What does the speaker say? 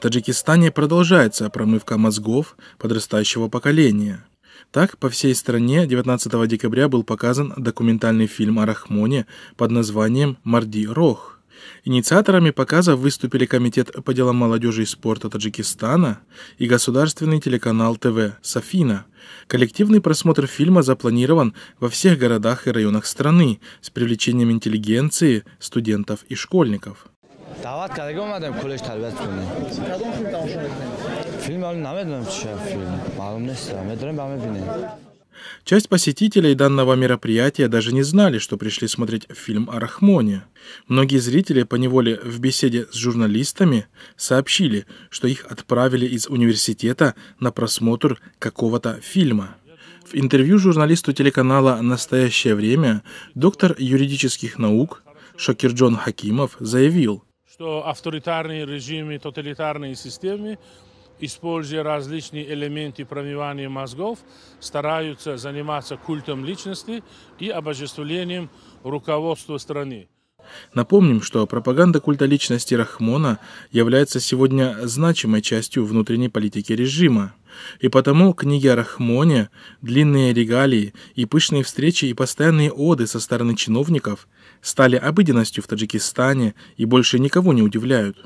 В Таджикистане продолжается промывка мозгов подрастающего поколения. Так, по всей стране 19 декабря был показан документальный фильм о Рахмоне под названием «Марди Рох». Инициаторами показа выступили Комитет по делам молодежи и спорта Таджикистана и государственный телеканал ТВ «Софина». Коллективный просмотр фильма запланирован во всех городах и районах страны с привлечением интеллигенции, студентов и школьников. دعوت کردگی اومدم کلش تربیت کنیم کدوم فیلم تماشا فیلم حالا نمیدونم چه فیلم معلوم نیستم میدونم به ببینیم Часть посетителей данного мероприятия даже не знали, что пришли смотреть фильм о Рахмоне. Многие зрители по поневоле в беседе с журналистами сообщили, что их отправили из университета на просмотр какого-то фильма. В интервью журналисту телеканала «Настоящее время» доктор юридических наук Шокирджон Хакимов заявил – что авторитарные режимы, тоталитарные системы, используя различные элементы промывания мозгов, стараются заниматься культом личности и обожествлением руководства страны. Напомним, что пропаганда культа личности Рахмона является сегодня значимой частью внутренней политики режима. И потому книги о Рахмоне, длинные регалии и пышные встречи и постоянные оды со стороны чиновников стали обыденностью в Таджикистане и больше никого не удивляют.